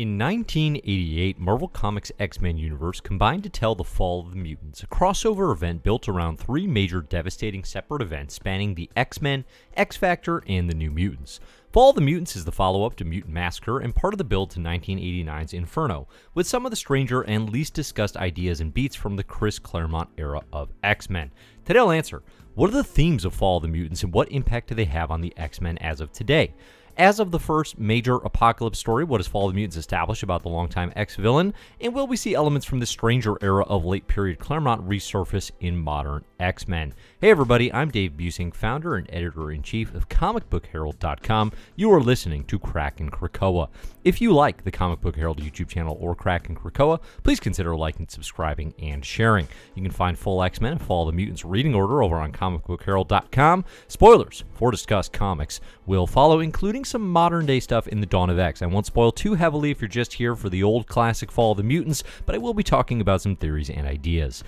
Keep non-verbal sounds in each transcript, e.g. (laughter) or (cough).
In 1988, Marvel Comics' X Men universe combined to tell The Fall of the Mutants, a crossover event built around three major devastating separate events spanning the X Men, X Factor, and the New Mutants. Fall of the Mutants is the follow up to Mutant Massacre and part of the build to 1989's Inferno, with some of the stranger and least discussed ideas and beats from the Chris Claremont era of X Men. Today I'll answer what are the themes of Fall of the Mutants and what impact do they have on the X Men as of today? As of the first major apocalypse story, what does Fall of the Mutants establish about the longtime X-villain, and will we see elements from the stranger era of late period Claremont resurface in modern X-Men? Hey, everybody, I'm Dave Busing, founder and editor in chief of ComicBookHerald.com. You are listening to Kraken Krakoa. If you like the Comic Book Herald YouTube channel or Kraken Krakoa, please consider liking, subscribing, and sharing. You can find Full X Men and Follow the Mutants reading order over on ComicBookHerald.com. Spoilers for discussed comics will follow, including some modern day stuff in the Dawn of X. I won't spoil too heavily if you're just here for the old classic Fall of the Mutants, but I will be talking about some theories and ideas.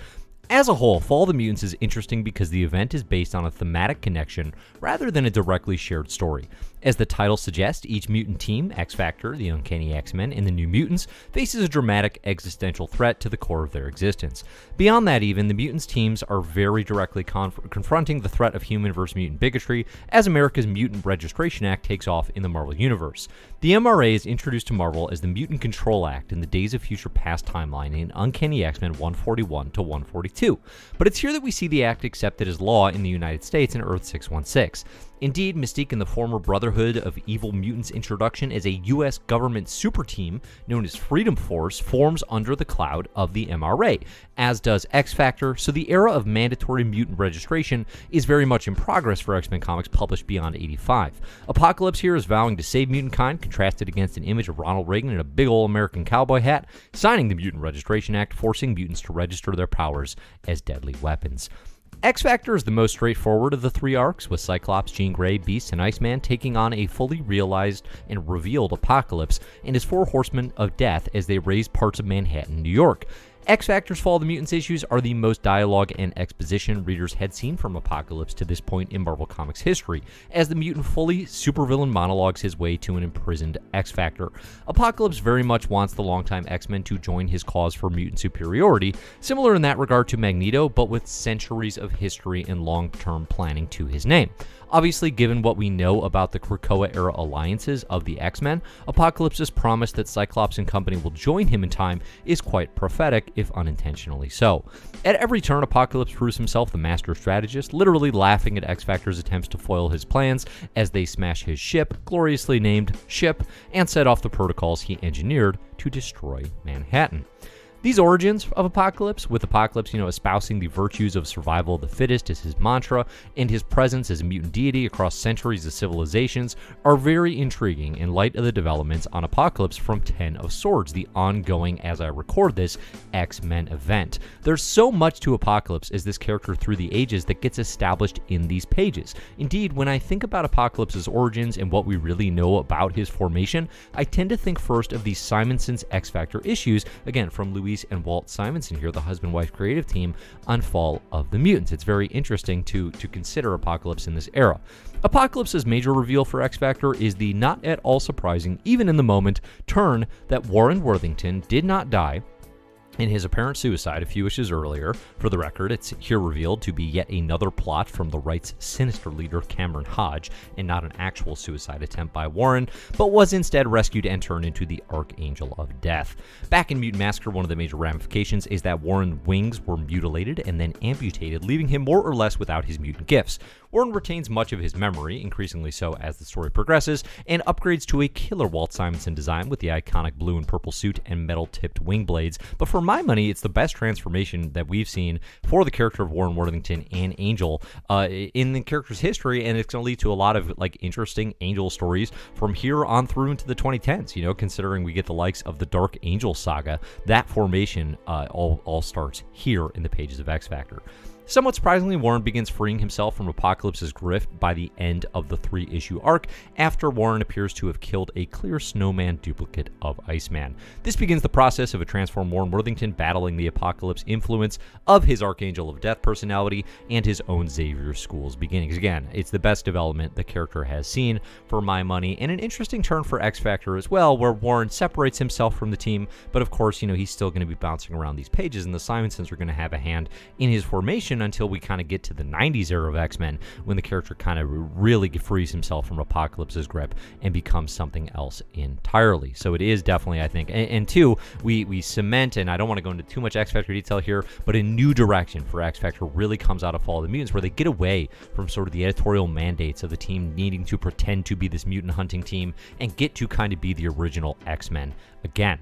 As a whole, Fall of the Mutants is interesting because the event is based on a thematic connection rather than a directly shared story. As the title suggests, each mutant team, X Factor, the Uncanny X Men, and the New Mutants, faces a dramatic existential threat to the core of their existence. Beyond that, even, the mutants' teams are very directly conf- confronting the threat of human versus mutant bigotry as America's Mutant Registration Act takes off in the Marvel Universe. The MRA is introduced to Marvel as the Mutant Control Act in the Days of Future Past timeline in Uncanny X Men 141 to 142. But it's here that we see the act accepted as law in the United States in Earth 616. Indeed, Mystique and the former Brotherhood of Evil Mutants introduction as a U.S. government super team known as Freedom Force forms under the cloud of the MRA, as does X Factor, so the era of mandatory mutant registration is very much in progress for X Men comics published beyond 85. Apocalypse here is vowing to save mutant kind, contrasted against an image of Ronald Reagan in a big old American cowboy hat, signing the Mutant Registration Act, forcing mutants to register their powers as deadly weapons. X Factor is the most straightforward of the three arcs, with Cyclops, Jean Grey, Beast, and Iceman taking on a fully realized and revealed apocalypse and his four horsemen of death as they raise parts of Manhattan, New York. X Factor's Fall of the Mutants issues are the most dialogue and exposition readers had seen from Apocalypse to this point in Marvel Comics history, as the mutant fully supervillain monologues his way to an imprisoned X Factor. Apocalypse very much wants the longtime X Men to join his cause for mutant superiority, similar in that regard to Magneto, but with centuries of history and long term planning to his name. Obviously, given what we know about the Krakoa era alliances of the X Men, Apocalypse's promise that Cyclops and company will join him in time is quite prophetic, if unintentionally so. At every turn, Apocalypse proves himself the master strategist, literally laughing at X Factor's attempts to foil his plans as they smash his ship, gloriously named Ship, and set off the protocols he engineered to destroy Manhattan. These origins of Apocalypse, with Apocalypse, you know, espousing the virtues of survival of the fittest as his mantra, and his presence as a mutant deity across centuries of civilizations, are very intriguing in light of the developments on Apocalypse from Ten of Swords, the ongoing, as I record this, X-Men event. There's so much to Apocalypse as this character through the ages that gets established in these pages. Indeed, when I think about Apocalypse's origins and what we really know about his formation, I tend to think first of the Simonson's X-Factor issues, again from Louis Davies and Walt Simonson here, the husband-wife creative team, on Fall of the Mutants. It's very interesting to to consider Apocalypse in this era. Apocalypse's major reveal for X Factor is the not at all surprising, even in the moment, turn that Warren Worthington did not die in his apparent suicide a few issues earlier. For the record, it's here revealed to be yet another plot from the right's sinister leader, Cameron Hodge, and not an actual suicide attempt by Warren, but was instead rescued and turned into the Archangel of Death. Back in Mutant Massacre, one of the major ramifications is that Warren's wings were mutilated and then amputated, leaving him more or less without his mutant gifts. Orton retains much of his memory, increasingly so as the story progresses, and upgrades to a killer Walt Simonson design with the iconic blue and purple suit and metal tipped wing blades. But for my money, it's the best transformation that we've seen for the character of Warren Worthington and Angel uh, in the character's history, and it's going to lead to a lot of like interesting Angel stories from here on through into the 2010s. You know, considering we get the likes of the Dark Angel saga, that formation uh, all all starts here in the pages of X Factor. Somewhat surprisingly, Warren begins freeing himself from Apocalypse's grift by the end of the three issue arc after Warren appears to have killed a clear snowman duplicate of Iceman. This begins the process of a transformed Warren Worthington battling the Apocalypse influence of his Archangel of Death personality and his own Xavier School's beginnings. Again, it's the best development the character has seen for my money, and an interesting turn for X Factor as well, where Warren separates himself from the team, but of course, you know, he's still going to be bouncing around these pages, and the Simonsons are going to have a hand in his formation until we kind of get to the 90s era of X Men when the character kind of really frees himself from Apocalypse's grip and becomes something else entirely. So it is definitely, I think, and, and two, we we cement, and I don't want to go into too much X Factor detail here, but a new direction for X Factor really comes out of Fall of the Mutants, where they get away from sort of the editorial mandates of the team needing to pretend to be this mutant hunting team and get to kind of be the original X Men again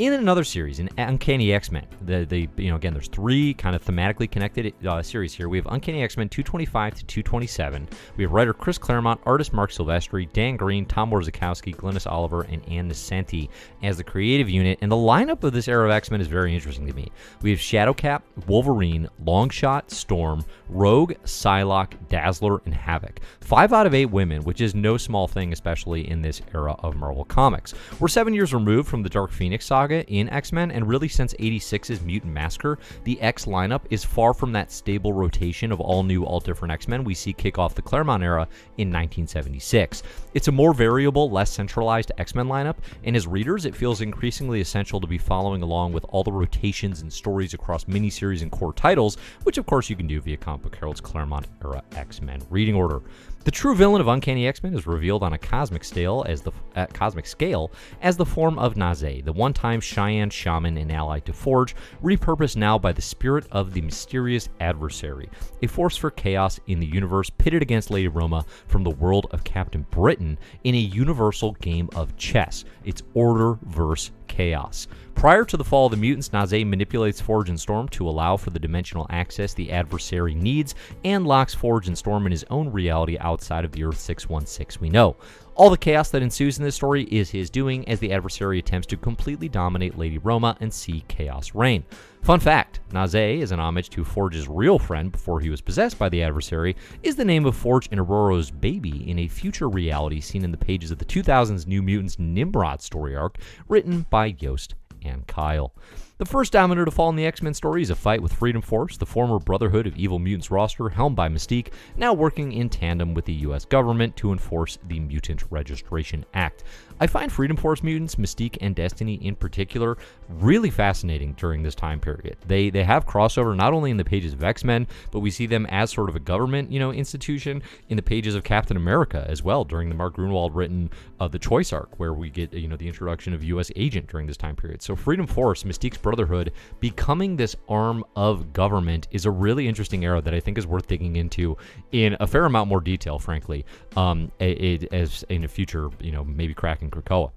in another series, in Uncanny X Men, the, the you know again there's three kind of thematically connected uh, series here. We have Uncanny X Men 225 to 227. We have writer Chris Claremont, artist Mark Silvestri, Dan Green, Tom Warzakowski, Glynis Oliver, and Ann Nesenti as the creative unit. And the lineup of this era of X Men is very interesting to me. We have Shadowcap, Wolverine, Longshot, Storm, Rogue, Psylocke, Dazzler, and Havoc. Five out of eight women, which is no small thing, especially in this era of Marvel Comics. We're seven years removed from the Dark Phoenix saga Saga in X-Men, and really since 86's Mutant Massacre, the X lineup is far from that stable rotation of all new, all different X-Men we see kick off the Claremont era in 1976. It's a more variable, less centralized X-Men lineup, and as readers, it feels increasingly essential to be following along with all the rotations and stories across miniseries and core titles, which of course you can do via Comic Book Herald's Claremont era X-Men reading order. The true villain of Uncanny X-Men is revealed on a cosmic scale as the uh, cosmic scale as the form of Naze, the one-time time Cheyenne shaman and ally to Forge, repurposed now by the spirit of the mysterious adversary, a force for chaos in the universe pitted against Lady Roma from the world of Captain Britain in a universal game of chess. It's order versus chaos. Prior to the fall of the mutants, Naze manipulates Forge and Storm to allow for the dimensional access the adversary needs and locks Forge and Storm in his own reality outside of the Earth 616 we know. All the chaos that ensues in this story is his doing as the adversary attempts to completely dominate Lady Roma and see chaos reign. Fun fact Naze is an homage to Forge's real friend before he was possessed by the adversary, is the name of Forge and Aurora's baby in a future reality seen in the pages of the 2000s New Mutants Nimrod story arc, written by Yost and Kyle. The first domino to fall in the X Men story is a fight with Freedom Force, the former Brotherhood of Evil Mutants roster helmed by Mystique, now working in tandem with the US government to enforce the Mutant Registration Act. I find Freedom Force mutants, Mystique and Destiny in particular, really fascinating during this time period. They they have crossover not only in the pages of X-Men, but we see them as sort of a government, you know, institution in the pages of Captain America as well during the Mark Grunwald written uh, The Choice arc where we get, you know, the introduction of US Agent during this time period. So Freedom Force, Mystique's brotherhood becoming this arm of government is a really interesting era that I think is worth digging into in a fair amount more detail, frankly, um, it, it, as in a future, you know, maybe cracking in Krakoa.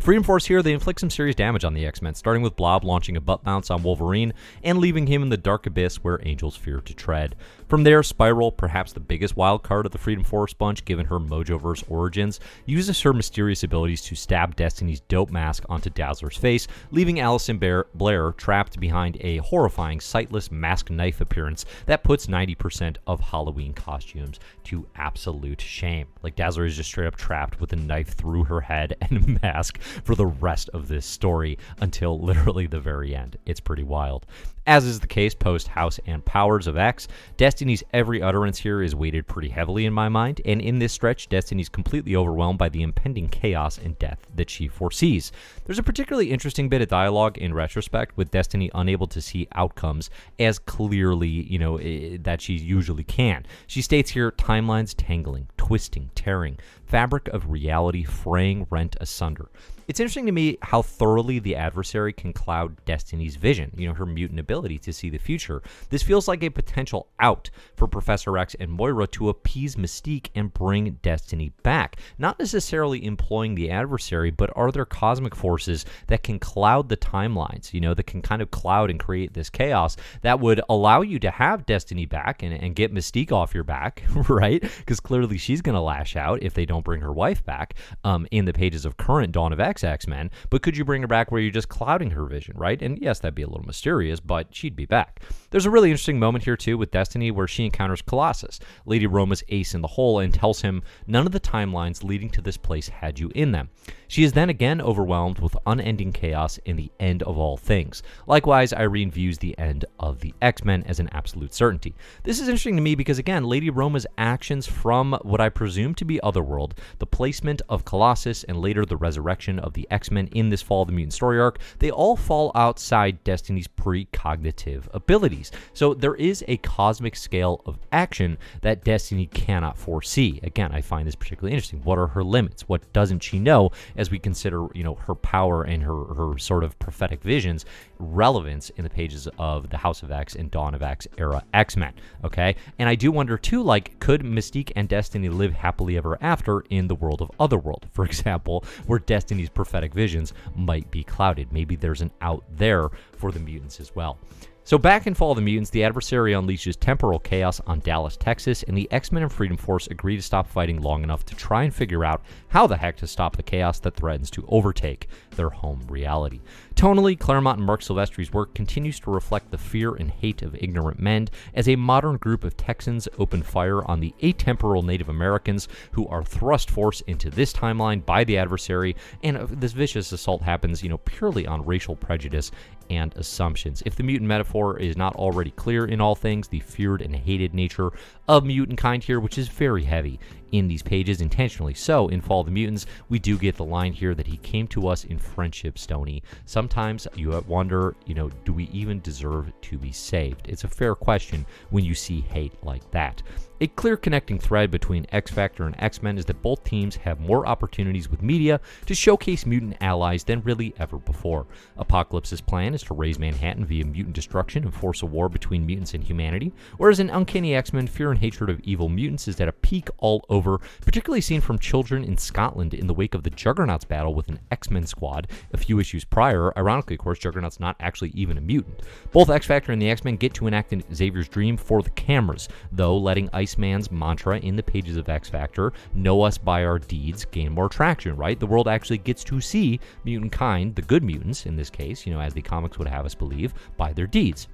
Freedom Force here, they inflict some serious damage on the X Men, starting with Blob launching a butt bounce on Wolverine and leaving him in the dark abyss where angels fear to tread. From there, Spiral, perhaps the biggest wild card of the Freedom Force bunch given her Mojoverse origins, uses her mysterious abilities to stab Destiny's dope mask onto Dazzler's face, leaving Allison Blair trapped behind a horrifying, sightless mask knife appearance that puts 90% of Halloween costumes to absolute shame. Like, Dazzler is just straight up trapped with a knife through her head (laughs) and mask for the rest of this story until literally the very end. It's pretty wild. As is the case post House and Powers of X, Destiny's every utterance here is weighted pretty heavily in my mind, and in this stretch, Destiny's completely overwhelmed by the impending chaos and death that she foresees. There's a particularly interesting bit of dialogue in retrospect, with Destiny unable to see outcomes as clearly, you know, eh, that she usually can. She states here timelines tangling, twisting, tearing, fabric of reality fraying rent asunder. It's interesting to me how thoroughly the adversary can cloud Destiny's vision, you know, her mutant ability ability to see the future. This feels like a potential out for Professor X and Moira to appease Mystique and bring Destiny back. Not necessarily employing the adversary, but are there cosmic forces that can cloud the timelines, you know, that can kind of cloud and create this chaos that would allow you to have Destiny back and, and get Mystique off your back, (laughs) right? Because clearly she's going to lash out if they don't bring her wife back um, in the pages of current Dawn of X X Men. But could you bring her back where you're just clouding her vision, right? And yes, that'd be a little mysterious, but thought she'd be back. There's a really interesting moment here, too, with Destiny where she encounters Colossus, Lady Roma's ace in the hole, and tells him none of the timelines leading to this place had you in them. She is then again overwhelmed with unending chaos and the end of all things. Likewise, Irene views the end of the X Men as an absolute certainty. This is interesting to me because, again, Lady Roma's actions from what I presume to be Otherworld, the placement of Colossus, and later the resurrection of the X Men in this Fall of the Mutant story arc, they all fall outside Destiny's pre cognitive abilities. So there is a cosmic scale of action that Destiny cannot foresee. Again, I find this particularly interesting. What are her limits? What doesn't she know as we consider, you know, her power and her, her sort of prophetic visions relevance in the pages of the House of X and Dawn of X era X-Men, okay? And I do wonder too, like, could Mystique and Destiny live happily ever after in the world of Otherworld, (laughs) for example, where Destiny's prophetic visions might be clouded? Maybe there's an out there for the mutants as well. So, back in Fall of the Mutants, the adversary unleashes temporal chaos on Dallas, Texas, and the X Men and Freedom Force agree to stop fighting long enough to try and figure out how the heck to stop the chaos that threatens to overtake their home reality. Tonally, Claremont and Mark Silvestri's work continues to reflect the fear and hate of ignorant men as a modern group of Texans open fire on the atemporal Native Americans who are thrust force into this timeline by the adversary, and this vicious assault happens, you know, purely on racial prejudice and assumptions. If the mutant metaphor is not already clear in all things, the feared and hated nature of mutant kind here, which is very heavy in these pages, intentionally so, in Fall of the Mutants, we do get the line here that he came to us in friendship, Stony. So Sometimes you wonder, you know, do we even deserve to be saved? It's a fair question when you see hate like that. A clear connecting thread between X Factor and X Men is that both teams have more opportunities with media to showcase mutant allies than really ever before. Apocalypse's plan is to raise Manhattan via mutant destruction and force a war between mutants and humanity, whereas in Uncanny X Men, fear and hatred of evil mutants is at a peak all over, particularly seen from children in Scotland in the wake of the Juggernaut's battle with an X Men squad a few issues prior. Ironically, of course, Juggernaut's not actually even a mutant. Both X Factor and the X Men get to enact Xavier's dream for the cameras, though letting Ice Iceman's mantra in the pages of X Factor, know us by our deeds, gain more traction, right? The world actually gets to see mutant kind, the good mutants in this case, you know, as the comics would have us believe, by their deeds.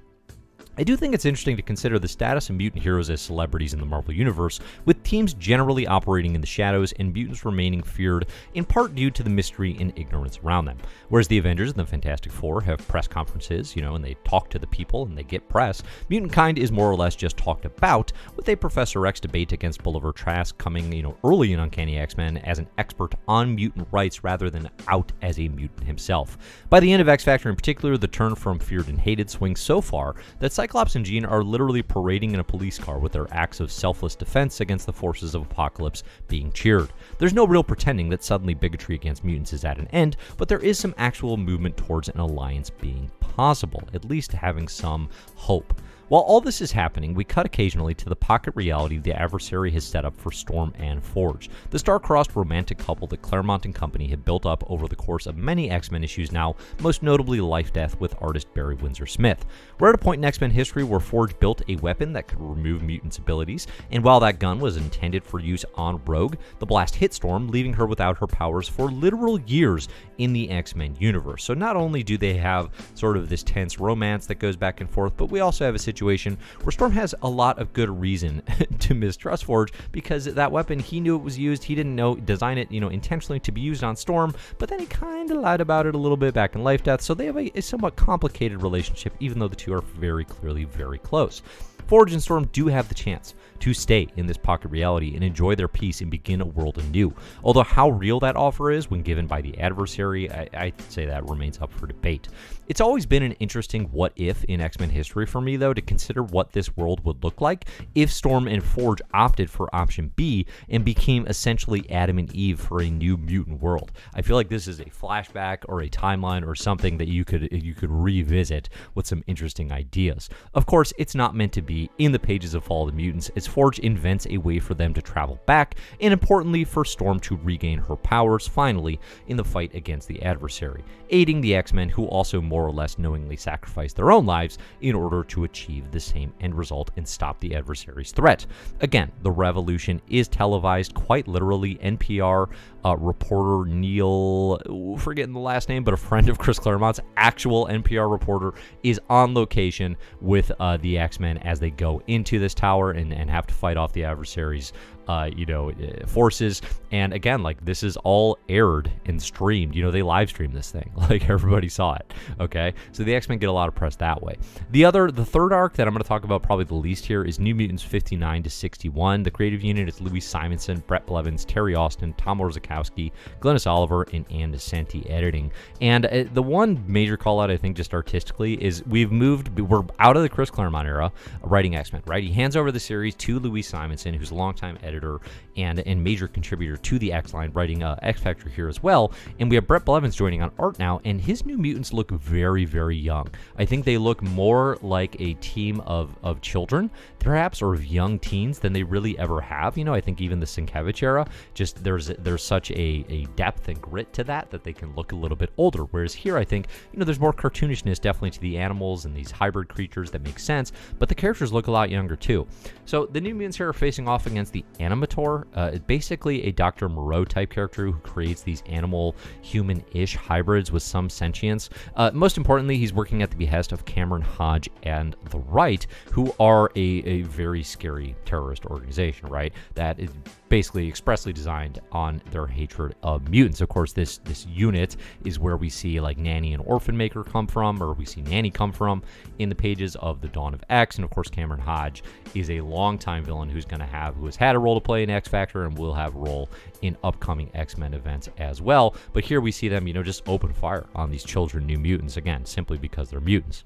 I do think it's interesting to consider the status of mutant heroes as celebrities in the Marvel Universe, with teams generally operating in the shadows and mutants remaining feared in part due to the mystery and ignorance around them. Whereas the Avengers and the Fantastic Four have press conferences, you know, and they talk to the people and they get press, mutant kind is more or less just talked about, with a Professor X debate against Bolivar Trask coming, you know, early in Uncanny X Men as an expert on mutant rights rather than out as a mutant himself. By the end of X Factor in particular, the turn from feared and hated swings so far that Cyclops and Jean are literally parading in a police car with their acts of selfless defense against the forces of Apocalypse being cheered. There's no real pretending that suddenly bigotry against mutants is at an end, but there is some actual movement towards an alliance being possible, at least having some hope. While all this is happening, we cut occasionally to the pocket reality the adversary has set up for Storm and Forge, the star-crossed romantic couple that Claremont and company have built up over the course of many X-Men issues now, most notably Life Death with artist Barry Windsor Smith. We're at a point in X-Men history where Forge built a weapon that could remove mutants' abilities, and while that gun was intended for use on Rogue, the blast hit Storm, leaving her without her powers for literal years in the X-Men universe. So not only do they have sort of this tense romance that goes back and forth, but we also have a situation situation where Storm has a lot of good reason (laughs) to mistrust Forge because that weapon he knew it was used, he didn't know design it, you know, intentionally to be used on Storm, but then he kind of lied about it a little bit back in Life Death, so they have a, a somewhat complicated relationship even though the two are very clearly very close. Forge and Storm do have the chance to stay in this pocket reality and enjoy their peace and begin a world anew. Although how real that offer is when given by the adversary, I, I'd say that remains up for debate. It's always been an interesting what if in X Men history for me, though, to consider what this world would look like if Storm and Forge opted for option B and became essentially Adam and Eve for a new mutant world. I feel like this is a flashback or a timeline or something that you could you could revisit with some interesting ideas. Of course, it's not meant to be in the pages of Fall of the Mutants. It's Forge invents a way for them to travel back, and importantly, for Storm to regain her powers finally in the fight against the adversary, aiding the X Men who also more or less knowingly sacrifice their own lives in order to achieve the same end result and stop the adversary's threat. Again, the revolution is televised quite literally. NPR uh, reporter Neil, forgetting the last name, but a friend of Chris Claremont's actual NPR reporter is on location with uh, the X Men as they go into this tower and, and have to fight off the adversaries uh, you know, eh, forces. And again, like this is all aired and streamed. You know, they live stream this thing. (laughs) Like everybody saw it. Okay, so the X Men get a lot of press that way. The other, the third arc that I'm going to talk about probably the least here is New Mutants 59 to 61. The creative unit is Louis Simonson, Brett Blevins, Terry Austin, Tom Orzakowski, Glennis Oliver, and Ann DeSanti editing. And uh, the one major call out I think just artistically is we've moved. We're out of the Chris Claremont era writing X Men. Right, he hands over the series to Louis Simonson, who's a longtime editor editor and, and major contributor to the X line, writing uh, X Factor here as well. And we have Brett Blevins joining on art now, and his New Mutants look very, very young. I think they look more like a team of, of children, perhaps, or of young teens than they really ever have. You know, I think even the Sienkiewicz era, just there's there's such a, a depth and grit to that that they can look a little bit older. Whereas here, I think, you know, there's more cartoonishness definitely to the animals and these hybrid creatures that make sense, but the characters look a lot younger too. So the New Mutants here are facing off against the Animator. Uh, basically a Dr. Moreau type character who creates these animal human ish hybrids with some sentience. Uh, most importantly, he's working at the behest of Cameron Hodge and the right, who are a, a very scary terrorist organization, right? That is basically expressly designed on their hatred of mutants. Of course, this this unit is where we see like Nanny and Orphan Maker come from, or we see Nanny come from in the pages of The Dawn of X. And of course, Cameron Hodge is a longtime villain who's going to have who has had a role to play in X Factor and will have a role in upcoming X Men events as well. But here we see them, you know, just open fire on these children, New Mutants again, simply because they're mutants.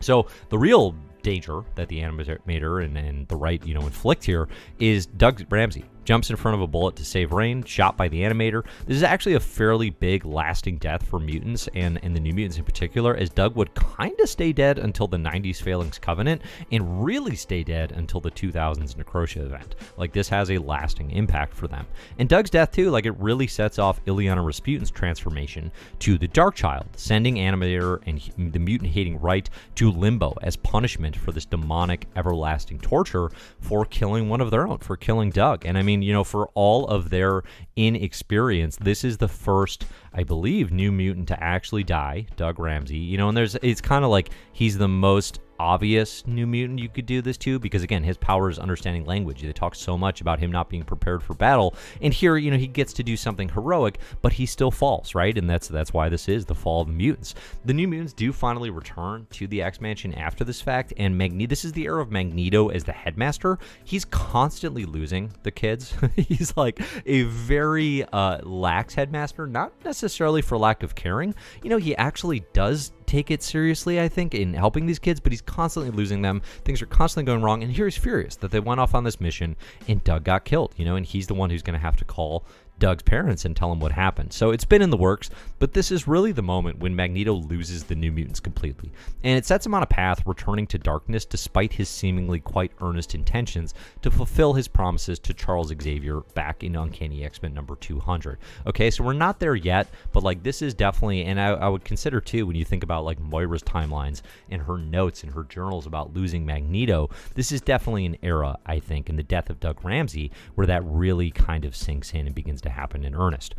So the real danger that the animator and, and the right, you know, inflict here is Doug Ramsey jumps in front of a bullet to save Rain, shot by the animator. This is actually a fairly big lasting death for mutants and, and the New Mutants in particular, as Doug would kind of stay dead until the 90s Phalanx Covenant and really stay dead until the 2000s Necrotia event. Like, this has a lasting impact for them. And Doug's death, too, like, it really sets off Ileana Rasputin's transformation to the Dark Child, sending Animator and the mutant-hating Right to Limbo as punishment for this demonic, everlasting torture for killing one of their own, for killing Doug. And I mean, mean, you know, for all of their inexperience, this is the first, I believe, new mutant to actually die, Doug Ramsey. You know, and there's it's kind of like he's the most obvious new mutant you could do this to because again his power is understanding language they talk so much about him not being prepared for battle and here you know he gets to do something heroic but he still falls right and that's that's why this is the fall of the mutants the new mutants do finally return to the x mansion after this fact and magneto this is the era of magneto as the headmaster he's constantly losing the kids (laughs) he's like a very uh lax headmaster not necessarily for lack of caring you know he actually does take it seriously, I think, in helping these kids, but he's constantly losing them. Things are constantly going wrong, and here he's furious that they went off on this mission and Doug got killed, you know, and he's the one who's going to have to call Doug's parents and tell him what happened. So it's been in the works, but this is really the moment when Magneto loses the New Mutants completely. And it sets him on a path returning to darkness despite his seemingly quite earnest intentions to fulfill his promises to Charles Xavier back in Uncanny X-Men number 200. Okay, so we're not there yet, but like this is definitely, and I, I would consider too when you think about like Moira's timelines and her notes and her journals about losing Magneto, this is definitely an era, I think, in the death of Doug Ramsey where that really kind of sinks in and begins to happen in earnest.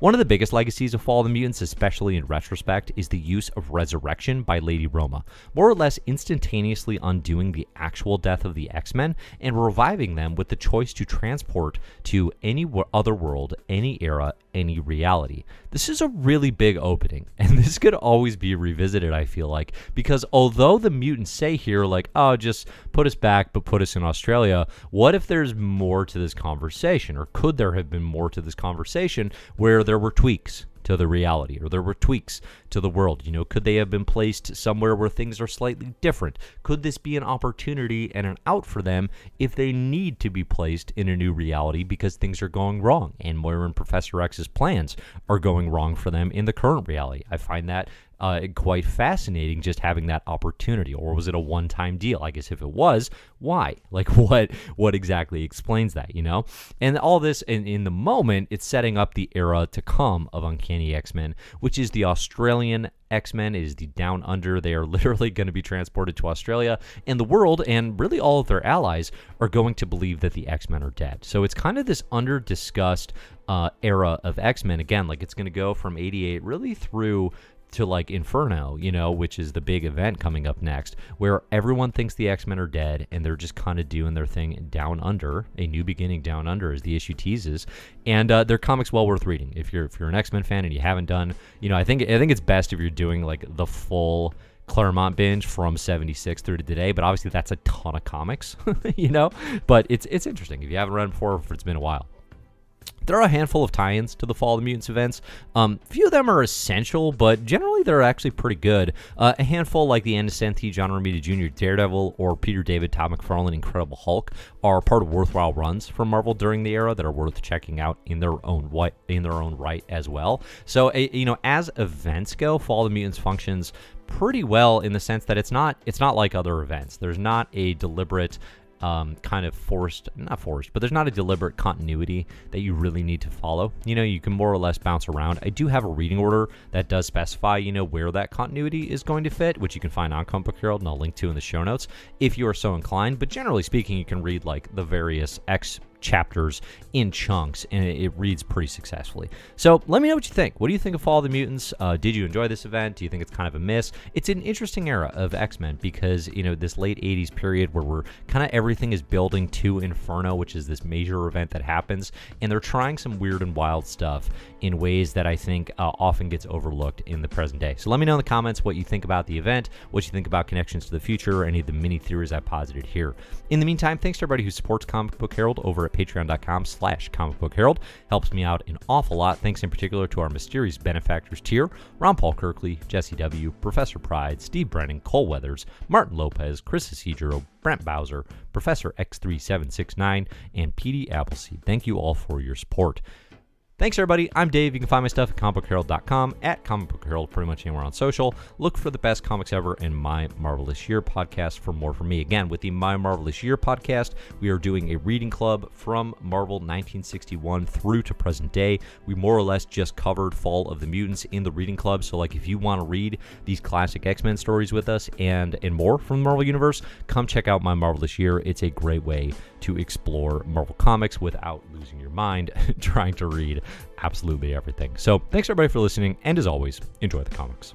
One of the biggest legacies of Fall of the Mutants, especially in retrospect, is the use of resurrection by Lady Roma, more or less instantaneously undoing the actual death of the X Men and reviving them with the choice to transport to any other world, any era, any reality. This is a really big opening, (laughs) and this could always be revisited, I feel like, because although the mutants say here, like, oh, just put us back, but put us in Australia, what if there's more to this conversation, or could there have been more to this conversation where there were tweaks to the reality or there were tweaks to the world you know could they have been placed somewhere where things are slightly different could this be an opportunity and an out for them if they need to be placed in a new reality because things are going wrong and moira and professor x's plans are going wrong for them in the current reality i find that uh, quite fascinating just having that opportunity or was it a one-time deal i guess if it was why (laughs) like what what exactly explains that you know and all this in, in the moment it's setting up the era to come of uncanny x-men which is the australian x-men it is the down under they are (laughs) literally going to be transported to australia and the world and really all of their allies are going to believe that the x-men are dead so it's kind of this under discussed uh, era of X Men. Again, like it's going to go from 88 really through to like Inferno, you know, which is the big event coming up next, where everyone thinks the X Men are dead and they're just kind of doing their thing down under. A new beginning down under, as the issue teases, and uh, their comics well worth reading if you're if you're an X Men fan and you haven't done, you know, I think I think it's best if you're doing like the full Claremont binge from 76 through to today, but obviously that's a ton of comics, (laughs) you know. But it's it's interesting if you haven't read before, if it's been a while. There are a handful of tie-ins to the Fall of the Mutants events. Um, few of them are essential, but generally they're actually pretty good. Uh, a handful like the Andesanti, John Romita Jr., Daredevil, or Peter David, Tom McFarlane, Incredible Hulk are part of worthwhile runs from Marvel during the era that are worth checking out in their own way, in their own right as well. So, you know, as events go, Fall of the Mutants functions pretty well in the sense that it's not it's not like other events. There's not a deliberate um, kind of forced, not forced, but there's not a deliberate continuity that you really need to follow. You know, you can more or less bounce around. I do have a reading order that does specify, you know, where that continuity is going to fit, which you can find on Comic Herald and I'll link to in the show notes if you are so inclined. But generally speaking, you can read like the various X chapters in chunks, and it, reads pretty successfully. So let me know what you think. What do you think of Fall of the Mutants? Uh, did you enjoy this event? Do you think it's kind of a miss? It's an interesting era of X-Men because, you know, this late 80s period where we're kind of everything is building to Inferno, which is this major event that happens, and they're trying some weird and wild stuff in ways that I think uh, often gets overlooked in the present day. So let me know in the comments what you think about the event, what you think about connections to the future, or any of the mini theories I posited here. In the meantime, thanks to everybody who supports Comic Book Herald over at patreon.com slash herald Helps me out an awful lot. Thanks in particular to our mysterious benefactors tier, Ron Paul Kirkley, Jesse W., Professor Pride, Steve Brennan, Cole Weathers, Martin Lopez, Chris Isidro, Brent Bowser, Professor X3769, and PD Appleseed. Thank you all for your support. Thanks, everybody. I'm Dave. You can find my stuff at comicbookherald.com, at comicbookherald, pretty much anywhere on social. Look for the best comics ever in My Marvelous Year podcast for more from me. Again, with the My Marvelous Year podcast, we are doing a reading club from Marvel 1961 through to present day. We more or less just covered Fall of the Mutants in the reading club. So, like, if you want to read these classic X Men stories with us and, and more from the Marvel Universe, come check out My Marvelous Year. It's a great way to explore Marvel Comics without losing your mind (laughs) trying to read absolutely everything. So, thanks everybody for listening, and as always, enjoy the comics.